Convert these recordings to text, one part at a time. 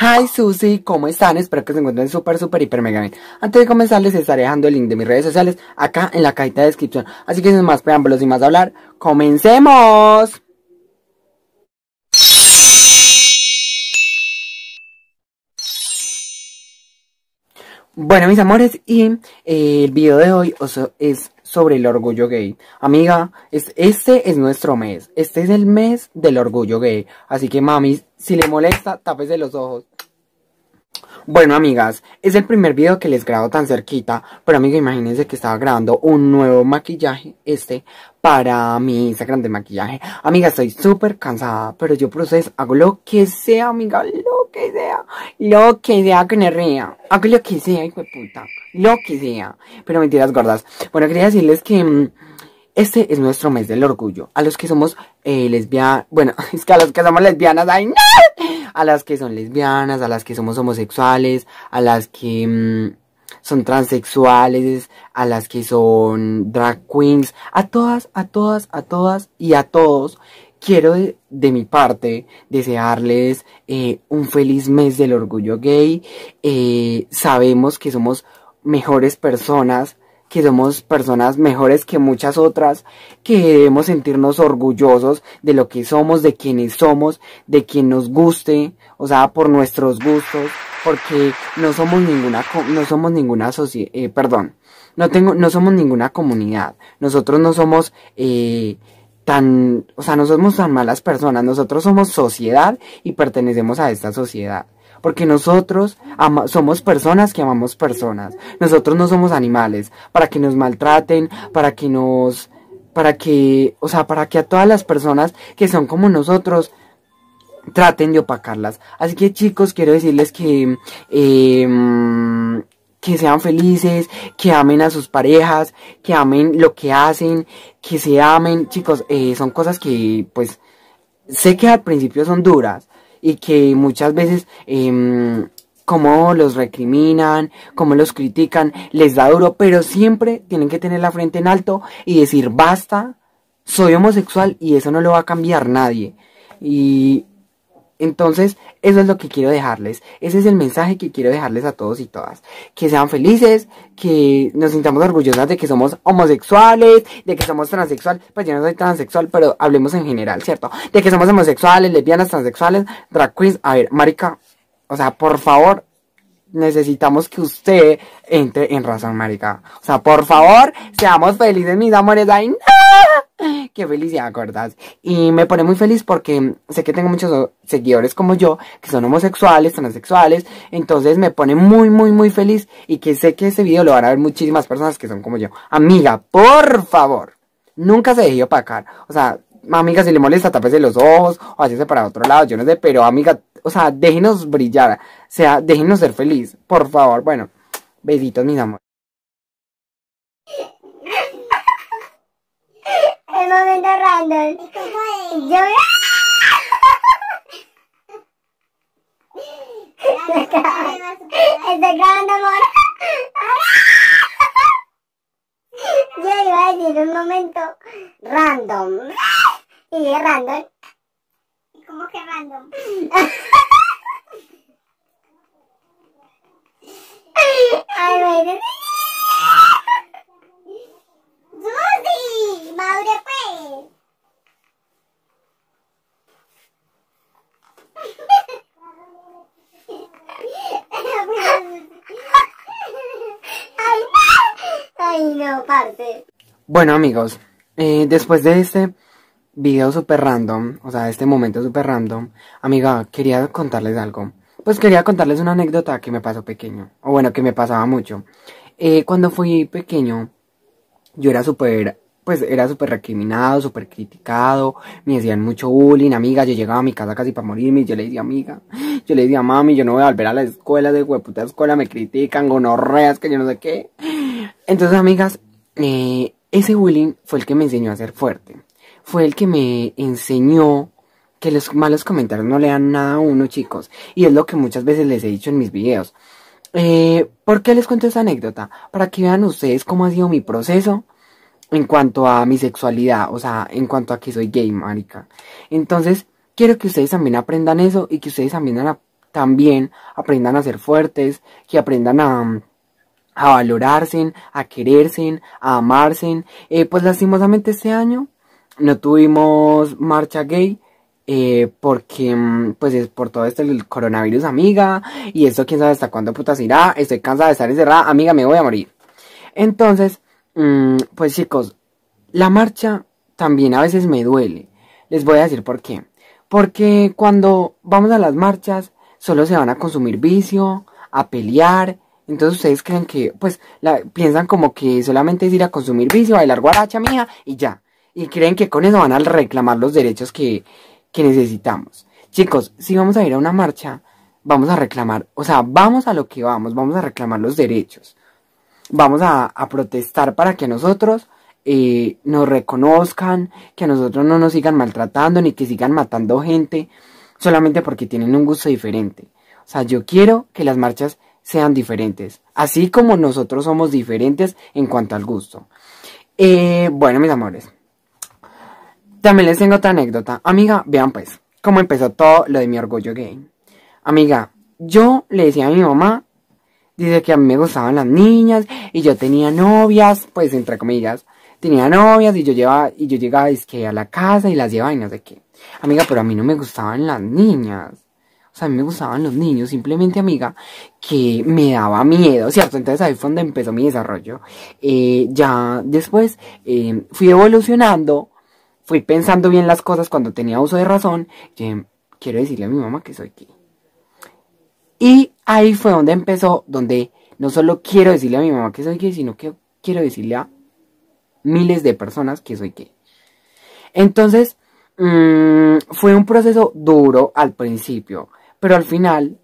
Hi Susi, ¿cómo están? Espero que se encuentren súper, súper, hiper, mega bien. Antes de comenzar les estaré dejando el link de mis redes sociales acá en la cajita de descripción. Así que sin más preámbulos y más hablar, ¡comencemos! Bueno mis amores, y eh, el video de hoy es sobre el orgullo gay. Amiga, es, este es nuestro mes. Este es el mes del orgullo gay. Así que mami, si le molesta, tápese los ojos. Bueno, amigas, es el primer video que les grabo tan cerquita, pero amigo, imagínense que estaba grabando un nuevo maquillaje, este, para mi Instagram de maquillaje. Amiga, estoy súper cansada, pero yo por ustedes hago lo que sea, amiga, lo que sea, lo que sea que me ría. Hago lo que sea, hijo de puta, lo que sea. Pero mentiras gordas. Bueno, quería decirles que... Mm, este es nuestro mes del orgullo. A los que somos eh, lesbianas, bueno, es que a los que somos lesbianas, ay, no! a las que son lesbianas, a las que somos homosexuales, a las que mm, son transexuales, a las que son drag queens, a todas, a todas, a todas y a todos. Quiero de, mi parte desearles eh, un feliz mes del orgullo gay. Eh, sabemos que somos mejores personas que somos personas mejores que muchas otras, que debemos sentirnos orgullosos de lo que somos, de quienes somos, de quien nos guste, o sea, por nuestros gustos, porque no somos ninguna, no somos ninguna sociedad, eh, perdón, no tengo, no somos ninguna comunidad, nosotros no somos, eh, tan, o sea, no somos tan malas personas, nosotros somos sociedad y pertenecemos a esta sociedad porque nosotros somos personas que amamos personas. Nosotros no somos animales para que nos maltraten, para que nos para que, o sea, para que a todas las personas que son como nosotros traten de opacarlas. Así que chicos, quiero decirles que em, que sean felices, que amen a sus parejas, que amen lo que hacen, que se amen. Chicos, eh, son cosas que pues sé que al principio son duras, y que muchas veces em, como los recriminan, como los critican, les da duro, pero siempre tienen que tener la frente en alto y decir, basta, soy homosexual y eso no lo va a cambiar nadie. Y entonces, eso es lo que quiero dejarles. Ese es el mensaje que quiero dejarles a todos y todas. Que sean felices, que nos sintamos orgullosas de que somos homosexuales, de que somos transexuales, Pues yo no soy transexual, pero hablemos en general, ¿cierto? De que somos homosexuales, lesbianas, transexuales, drag queens. A ver, marica, o sea, por favor, necesitamos que usted entre en razón, marica. O sea, por favor, seamos felices, mis amores. Ay, no qué feliz ya ¿verdad? Y me pone muy feliz porque sé que tengo muchos seguidores como yo, que son homosexuales, transexuales. Entonces me pone muy, muy, muy feliz y que sé que ese video lo van a ver muchísimas personas que son como yo. Amiga, por favor, nunca se deje opacar. O sea, amiga, si le molesta, tapese los ojos o hacerse para otro lado, yo no sé, pero amiga, o sea, déjenos brillar. O sea, déjenos ser feliz, por favor. Bueno, besitos, mis amores. el momento random. Yo... Se Es de Yo iba a decir un momento random. Y de random. ¿Y ¿Cómo que random? Ay, Bueno amigos, eh, después de este video super random, o sea, este momento super random, amiga, quería contarles algo. Pues quería contarles una anécdota que me pasó pequeño, o bueno, que me pasaba mucho. Eh, cuando fui pequeño, yo era súper, pues era súper recriminado, súper criticado, me decían mucho bullying, amiga, yo llegaba a mi casa casi para morirme, y yo le decía, amiga, yo le decía, mami, yo no voy a volver a la escuela, de hueputa escuela, me critican, gonorreas, que yo no sé qué. Entonces, amigas, eh, ese bullying fue el que me enseñó a ser fuerte. Fue el que me enseñó que los malos comentarios no le dan nada a uno, chicos. Y es lo que muchas veces les he dicho en mis videos. Eh, ¿Por qué les cuento esta anécdota? Para que vean ustedes cómo ha sido mi proceso en cuanto a mi sexualidad, o sea, en cuanto a que soy gay, marica. Entonces, quiero que ustedes también aprendan eso y que ustedes también aprendan a ser fuertes, que aprendan a a valorarse, a quererse, a amarse. Eh, pues lastimosamente este año no tuvimos marcha gay. Eh, porque mm, pues es por todo esto el coronavirus amiga y esto quién sabe hasta cuándo putas irá estoy cansada de estar encerrada amiga me voy a morir entonces mm, pues chicos la marcha también a veces me duele les voy a decir por qué porque cuando vamos a las marchas solo se van a consumir vicio a pelear entonces ustedes creen que, pues, la, piensan como que solamente es ir a consumir vicio, bailar guaracha, mija, y ya. Y creen que con eso van a reclamar los derechos que, que necesitamos. Chicos, si vamos a ir a una marcha, vamos a reclamar, o sea, vamos a lo que vamos, vamos a reclamar los derechos. Vamos a, protestar para que nosotros eh, nos reconozcan, que a nosotros no nos sigan maltratando ni que sigan matando gente solamente porque tienen un gusto diferente. O sea, yo quiero que las marchas sean diferentes, así como nosotros somos diferentes en cuanto al gusto. Eh, bueno, mis amores, también les tengo otra anécdota. Amiga, vean pues, cómo empezó todo lo de mi orgullo gay. Amiga, yo le decía a mi mamá, dice que a mí me gustaban las niñas y yo tenía novias, pues entre comillas, tenía novias y yo llevaba, y yo llegaba es que, a la casa y las llevaba y no sé qué. Amiga, pero a mí no me gustaban las niñas. O sea, a mí me gustaban los niños, simplemente amiga, que me daba miedo, ¿cierto? Entonces ahí fue donde empezó mi desarrollo. Eh, ya después em, fui evolucionando, fui pensando bien las cosas cuando tenía uso de razón. Que quiero decirle a mi mamá que soy qué Y ahí fue donde empezó, donde no solo quiero decirle a mi mamá que soy gay, sino que quiero decirle a miles de personas que soy gay. Entonces, mm, fue un proceso duro al principio. Pero al final,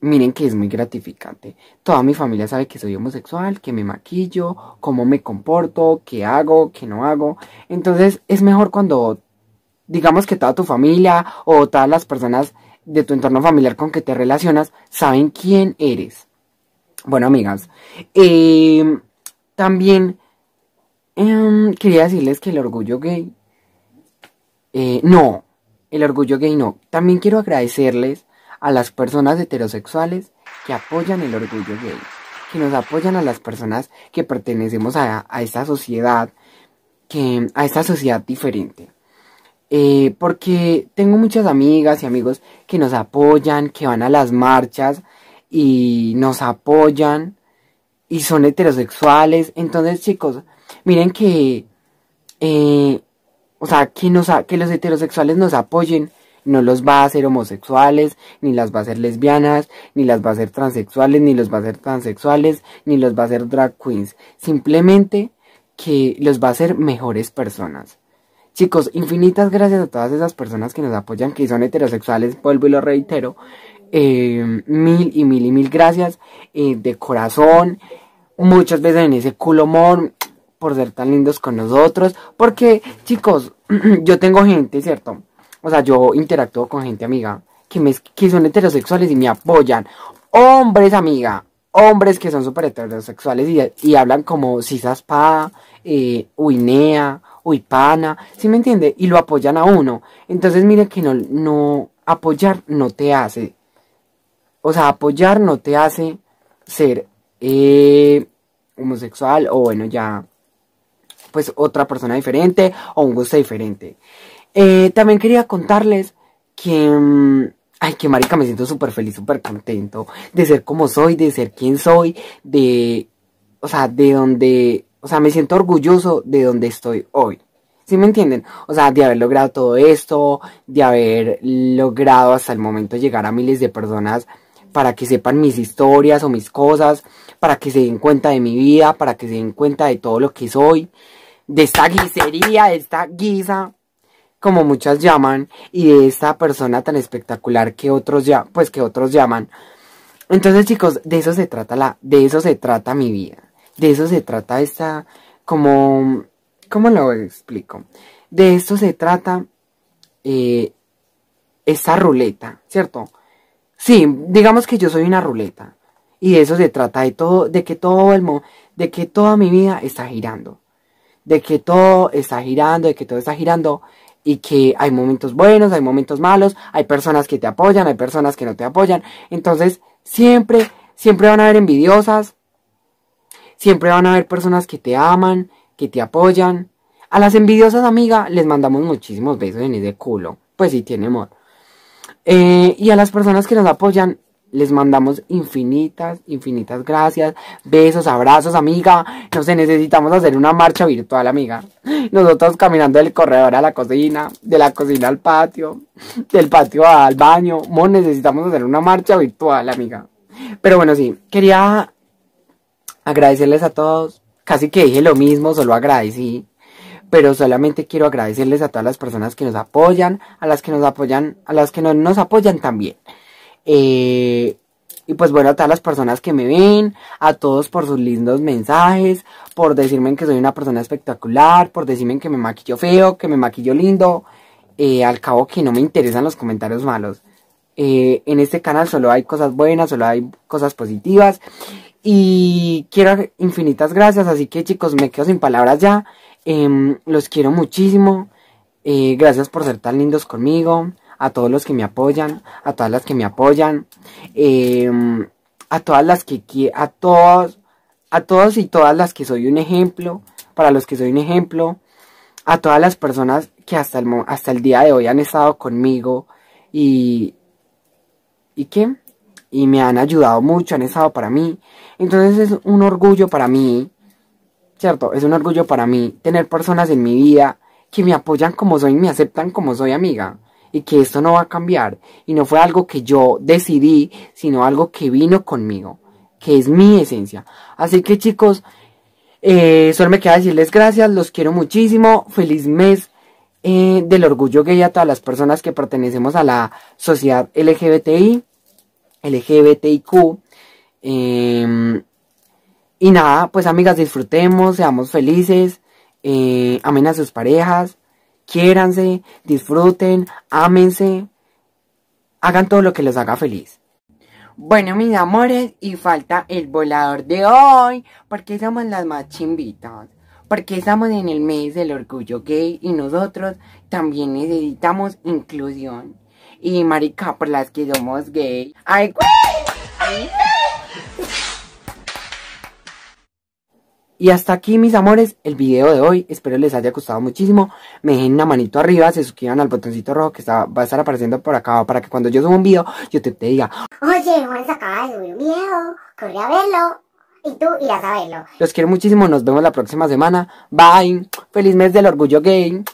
miren que es muy gratificante. Toda mi familia sabe que soy homosexual, que me maquillo, cómo me comporto, qué hago, qué no hago. Entonces es mejor cuando digamos que toda tu familia o todas las personas de tu entorno familiar con que te relacionas saben quién eres. Bueno, amigas, em, también em, quería decirles que el orgullo gay... Eh, no, el orgullo gay no. También quiero agradecerles a las personas heterosexuales que apoyan el orgullo gay, que nos apoyan a las personas que pertenecemos a, esta sociedad, que, a esta sociedad diferente. Eh, porque tengo muchas amigas y amigos que nos apoyan, que van a las marchas y nos apoyan y son heterosexuales. Entonces, chicos, miren que eh, o sea, que, los heterosexuales nos apoyen no los va a hacer homosexuales, ni las va a hacer lesbianas, ni las va a hacer transexuales, ni los va a hacer transexuales, ni los va a hacer drag queens. Simplemente que los va a hacer mejores personas. Chicos, infinitas gracias a todas esas personas que nos apoyan, que son heterosexuales, vuelvo y lo reitero. Em, mil y mil y mil gracias eh, de corazón. Muchas veces en ese culomón por ser tan lindos con nosotros. Porque, chicos, yo tengo gente, ¿cierto? O sea, yo interactúo con gente amiga que, me, que son heterosexuales y me apoyan. Hombres, amiga. Hombres que son súper heterosexuales y, hablan como sisaspa, eh, uinea, uipana, ¿sí me entiende? Y lo apoyan a uno. Entonces, mire que no, no, apoyar no te hace. O sea, apoyar no te hace ser eh, homosexual o bueno, ya pues otra persona diferente o un gusto diferente. Eh, también quería contarles que... Mm, ay, que marica, me siento súper feliz, súper contento de ser como soy, de ser quien soy, de... O sea, de donde... O sea, me siento orgulloso de donde estoy hoy. ¿Sí me entienden? O sea, de haber logrado todo esto, de haber logrado hasta el momento llegar a miles de personas para que sepan mis historias o mis cosas, para que se den cuenta de mi vida, para que se den cuenta de todo lo que soy de esta guisería, de esta guisa, como muchas llaman, y de esta persona tan espectacular que otros ya, pues que otros llaman. Entonces, chicos, de eso se trata la, de eso se trata mi vida. De eso se trata esta como ¿cómo lo explico? De eso se trata eh, esta ruleta, ¿cierto? Sí, digamos que yo soy una ruleta. Y de eso se trata de todo, de que todo el de que toda mi vida está girando de que todo está girando, de que todo está girando y que hay momentos buenos, hay momentos malos, hay personas que te apoyan, hay personas que no te apoyan. Entonces, siempre, siempre van a haber envidiosas, siempre van a haber personas que te aman, que te apoyan. A las envidiosas, amiga, les mandamos muchísimos besos en de culo. Pues sí, tiene amor. Eh, y a las personas que nos apoyan, les mandamos infinitas, infinitas gracias, besos, abrazos, amiga. No sé, necesitamos hacer una marcha virtual, amiga. Nosotros caminando del corredor a la cocina, de la cocina al patio, del patio al baño. Mon, necesitamos hacer una marcha virtual, amiga. Pero bueno, sí, quería agradecerles a todos. Casi que dije lo mismo, solo agradecí pero solamente quiero agradecerles a todas las personas que nos apoyan, a las que nos apoyan, a las que nos apoyan también. Eh, y pues bueno, a todas las personas que me ven, a todos por sus lindos mensajes, por decirme que soy una persona espectacular, por decirme que me maquillo feo, que me maquillo lindo. Eh, al cabo que no me interesan los comentarios malos. Eh, en este canal solo hay cosas buenas, solo hay cosas positivas. Y quiero infinitas gracias. Así que chicos, me quedo sin palabras ya. Em, los quiero muchísimo. gracias por ser tan lindos conmigo a todos los que me apoyan, a todas las que me apoyan, em, a todas las que a todos, a todos y todas las que soy un ejemplo, para los que soy un ejemplo, a todas las personas que hasta el, hasta el día de hoy han estado conmigo y, y qué, y me han ayudado mucho, han estado para mí. Entonces es un orgullo para mí, ¿cierto? Es un orgullo para mí tener personas en mi vida que me apoyan como soy, Y me aceptan como soy amiga y que esto no va a cambiar. Y no fue algo que yo decidí, sino algo que vino conmigo, que es mi esencia. Así que chicos, eh, solo me queda decirles gracias, los quiero muchísimo, feliz mes eh, del orgullo gay a todas las personas que pertenecemos a la sociedad LGBTI, LGBTIQ. Em, y nada, pues amigas, disfrutemos, seamos felices, eh, amen a sus parejas quiéranse, disfruten, ámense, hagan todo lo que les haga feliz. Bueno, mis amores, y falta el volador de hoy, porque somos las más chimbitas, porque estamos en el mes del orgullo gay y nosotros también necesitamos inclusión. Y marica, por las que somos gay. ¡Ay, Y hasta aquí mis amores, el video de hoy, espero les haya gustado muchísimo, me dejen una manito arriba, se suscriban al botoncito rojo que va a estar apareciendo por acá, para que cuando yo suba un video, yo te diga Oye, Juan se acaba de subir un video, corre a verlo, y tú irás a verlo Los quiero muchísimo, nos vemos la próxima semana, bye, feliz mes del orgullo gay